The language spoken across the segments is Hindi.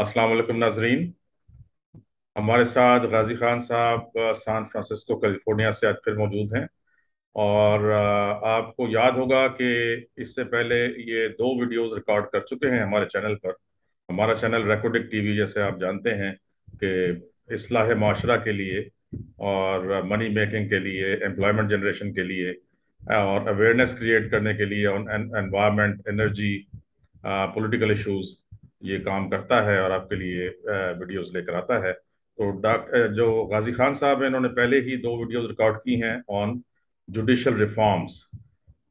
अस्सलाम वालेकुम नाजरीन हमारे साथ गाजी खान साहब सान फ्रांसिस्को कैलिफोर्निया से आज फिर मौजूद हैं और आपको याद होगा कि इससे पहले ये दो वीडियोस रिकॉर्ड कर चुके हैं हमारे चैनल पर हमारा चैनल रिकॉर्डिक टीवी जैसे आप जानते हैं कि असलाह माशरा के लिए और मनी मेकिंग के लिए एम्प्लॉयमेंट जनरेशन के लिए और अवेयरनेस क्रिएट करने के लिए on environment energy political issues ये काम करता है और आपके लिए वीडियोस लेकर आता है तो डाक जो गाजी खान साहब हैं इन्होंने पहले ही दो वीडियोस रिकॉर्ड की हैं ऑन जुडिशल रिफॉर्म्स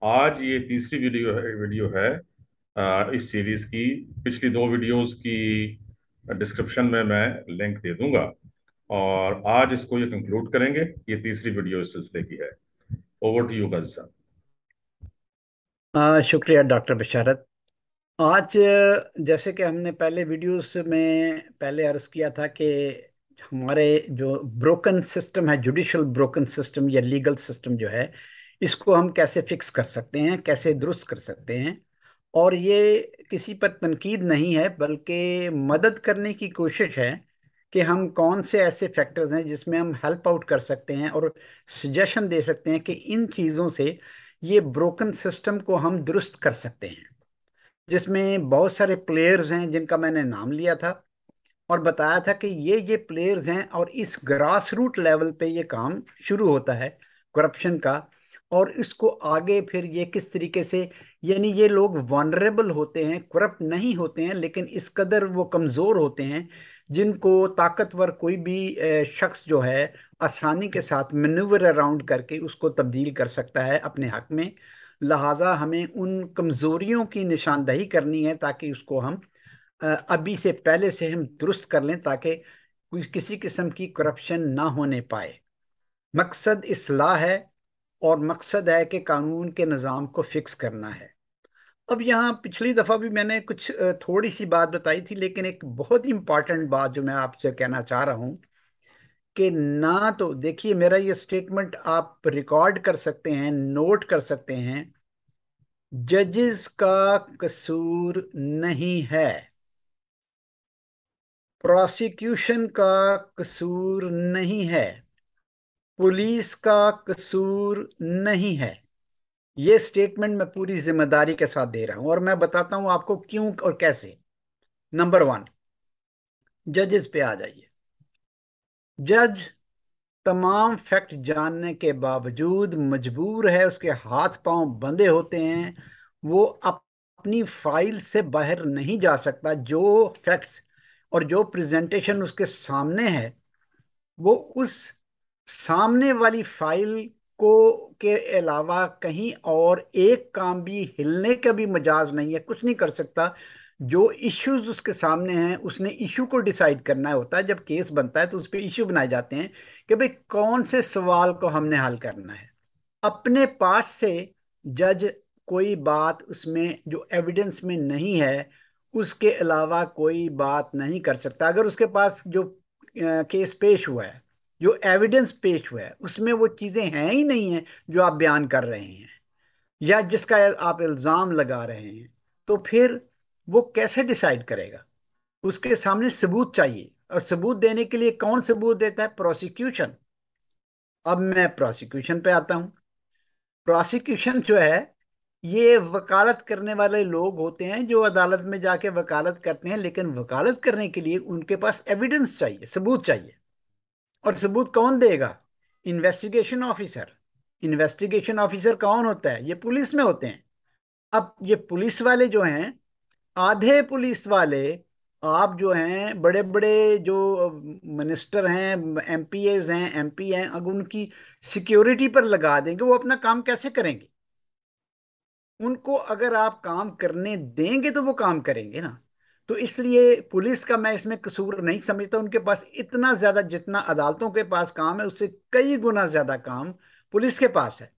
आज ये तीसरी वीडियो है वीडियो है इस सीरीज की पिछली दो वीडियोस की डिस्क्रिप्शन में मैं लिंक दे दूंगा और आज इसको ये कंक्लूड करेंगे ये तीसरी वीडियो इस सिलसिले की है ओवर टू यू गाजी साहब शुक्रिया डॉक्टर बशारत आज जैसे कि हमने पहले वीडियोस में पहले अर्ज किया था कि हमारे जो ब्रोकन सिस्टम है जुडिशल ब्रोकन सिस्टम या लीगल सिस्टम जो है इसको हम कैसे फिक्स कर सकते हैं कैसे दुरुस्त कर सकते हैं और ये किसी पर तनकीद नहीं है बल्कि मदद करने की कोशिश है कि हम कौन से ऐसे फैक्टर्स हैं जिसमें हम हेल्प आउट कर सकते हैं और सजेशन दे सकते हैं कि इन चीज़ों से ये ब्रोकन सिस्टम को हम दुरुस्त कर सकते हैं जिसमें बहुत सारे प्लेयर्स हैं जिनका मैंने नाम लिया था और बताया था कि ये ये प्लेयर्स हैं और इस ग्रास रूट लेवल पे ये काम शुरू होता है करप्शन का और इसको आगे फिर ये किस तरीके से यानी ये लोग वनरेबल होते हैं करप्ट नहीं होते हैं लेकिन इस कदर वो कमज़ोर होते हैं जिनको ताकतवर कोई भी शख्स जो है आसानी के साथ मनूवर अराउंड करके उसको तब्दील कर सकता है अपने हक में लिहाजा हमें उन कमज़ोरियों की निशानदही करनी है ताकि उसको हम अभी से पहले से हम दुरुस्त कर लें ताकि किसी किस्म की करप्शन ना होने पाए मकसद असलाह है और मकसद है कि कानून के निज़ाम को फिक्स करना है अब यहाँ पिछली दफ़ा भी मैंने कुछ थोड़ी सी बात बताई थी लेकिन एक बहुत ही इम्पॉर्टेंट बात जो मैं आपसे कहना चाह रहा हूँ कि ना तो देखिए मेरा ये स्टेटमेंट आप रिकॉर्ड कर सकते हैं नोट कर सकते हैं जजेस का कसूर नहीं है प्रोसिक्यूशन का कसूर नहीं है पुलिस का कसूर नहीं है ये स्टेटमेंट मैं पूरी जिम्मेदारी के साथ दे रहा हूं और मैं बताता हूं आपको क्यों और कैसे नंबर वन जजेस पे आ जाइए जज तमाम फैक्ट जानने के बावजूद मजबूर है उसके हाथ पांव बंधे होते हैं वो अपनी फाइल से बाहर नहीं जा सकता जो फैक्ट्स और जो प्रेजेंटेशन उसके सामने है वो उस सामने वाली फाइल को के अलावा कहीं और एक काम भी हिलने का भी मजाज नहीं है कुछ नहीं कर सकता जो इश्यूज उसके सामने हैं उसने इशू को डिसाइड करना होता है जब केस बनता है तो उस पर इशू बनाए जाते हैं कि भाई कौन से सवाल को हमने हल करना है अपने पास से जज कोई बात उसमें जो एविडेंस में नहीं है उसके अलावा कोई बात नहीं कर सकता अगर उसके पास जो केस पेश हुआ है जो एविडेंस पेश हुआ है उसमें वो चीज़ें हैं ही नहीं हैं जो आप बयान कर रहे हैं या जिसका आप इल्ज़ाम लगा रहे हैं तो फिर वो कैसे डिसाइड करेगा उसके सामने सबूत चाहिए और सबूत देने के लिए कौन सबूत देता है प्रोसिक्यूशन अब मैं प्रोसिक्यूशन पे आता हूं प्रोसिक्यूशन जो है ये वकालत करने वाले लोग होते हैं जो अदालत में जाके वकालत करते हैं लेकिन वकालत करने के लिए उनके पास एविडेंस चाहिए सबूत चाहिए और सबूत कौन देगा इन्वेस्टिगेशन ऑफिसर इन्वेस्टिगेशन ऑफिसर कौन होता है ये पुलिस में होते हैं अब ये पुलिस वाले जो हैं आधे पुलिस वाले आप जो हैं बड़े बड़े जो मिनिस्टर हैं एज हैं पी हैं अगर उनकी सिक्योरिटी पर लगा देंगे वो अपना काम कैसे करेंगे उनको अगर आप काम करने देंगे तो वो काम करेंगे ना तो इसलिए पुलिस का मैं इसमें कसूर नहीं समझता उनके पास इतना ज़्यादा जितना अदालतों के पास काम है उससे कई गुना ज़्यादा काम पुलिस के पास है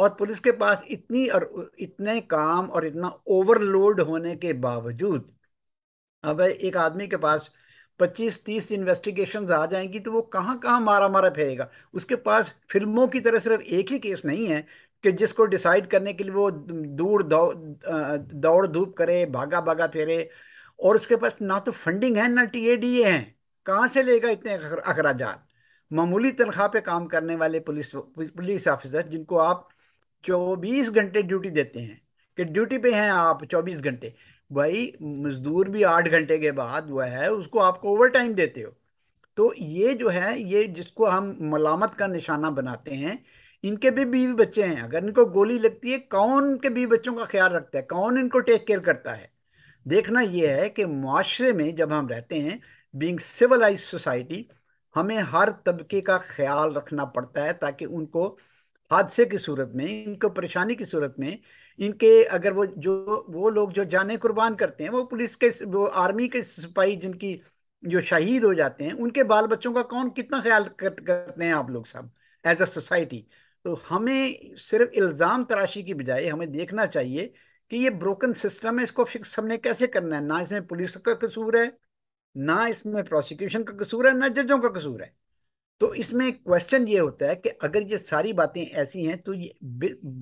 और पुलिस के पास इतनी और इतने काम और इतना ओवरलोड होने के बावजूद अब एक आदमी के पास पच्चीस तीस इन्वेस्टिगेशन आ जाएंगी तो वो कहाँ कहाँ मारा मारा फेरेगा उसके पास फिल्मों की तरह सिर्फ एक ही केस नहीं है कि जिसको डिसाइड करने के लिए वो दूर दौड़ दौड़ धूप करे भागा भागा फेरे और उसके पास ना तो फंडिंग है ना टी ए डी ए हैं कहाँ से लेगा इतने अखराजात मामूली तनख्वाह पे काम करने वाले पुलिस पुलिस ऑफिसर जिनको आप चौबीस घंटे ड्यूटी देते हैं कि ड्यूटी पे हैं आप चौबीस घंटे भाई मजदूर भी आठ घंटे के बाद वह है उसको आपको ओवर टाइम देते हो तो ये जो है ये जिसको हम मलामत का निशाना बनाते हैं इनके भी बीवी बच्चे हैं अगर इनको गोली लगती है कौन के बीवी बच्चों का ख्याल रखता है कौन इनको टेक केयर करता है देखना यह है कि माशरे में जब हम रहते हैं बींग सिविलाइज सोसाइटी हमें हर तबके का ख्याल रखना पड़ता है ताकि उनको हादसे की सूरत में इनको परेशानी की सूरत में इनके अगर वो जो वो लोग जो जाने कुर्बान करते हैं वो पुलिस के वो आर्मी के सिपाही जिनकी जो शहीद हो जाते हैं उनके बाल बच्चों का कौन कितना ख्याल कर, करते हैं आप लोग सब एज अ सोसाइटी तो हमें सिर्फ इल्ज़ाम तराशी की बजाय हमें देखना चाहिए कि ये ब्रोकन सिस्टम है इसको फिक्स हमने कैसे करना है ना इसमें पुलिस का कसूर है ना इसमें प्रोसिक्यूशन का कसूर है ना जजों का कसूर है तो इसमें क्वेश्चन ये होता है कि अगर ये सारी बातें ऐसी हैं तो ये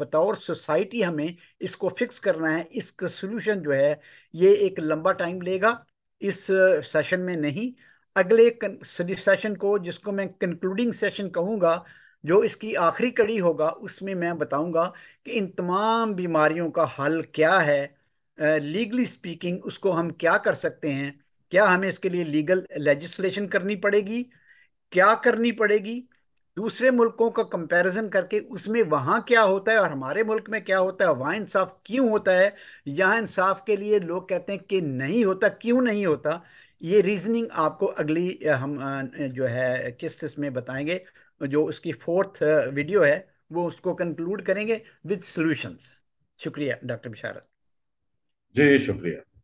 बतौर सोसाइटी हमें इसको फिक्स करना है इसका सोल्यूशन जो है ये एक लंबा टाइम लेगा इस सेशन में नहीं अगले सेशन को जिसको मैं कंक्लूडिंग सेशन कहूँगा जो इसकी आखिरी कड़ी होगा उसमें मैं बताऊँगा कि इन तमाम बीमारियों का हल क्या है लीगली स्पीकिंग उसको हम क्या कर सकते हैं क्या हमें इसके लिए लीगल लेजिस्लेशन करनी पड़ेगी क्या करनी पड़ेगी दूसरे मुल्कों का कंपैरिजन करके उसमें वहाँ क्या होता है और हमारे मुल्क में क्या होता है वहाँ इंसाफ क्यों होता है यहाँ इंसाफ के लिए लोग कहते हैं कि नहीं होता क्यों नहीं होता ये रीजनिंग आपको अगली हम जो है किस्त में बताएंगे जो उसकी फोर्थ वीडियो है वो उसको कंक्लूड करेंगे विद सॉल्यूशंस शुक्रिया डॉक्टर बिशारत जी शुक्रिया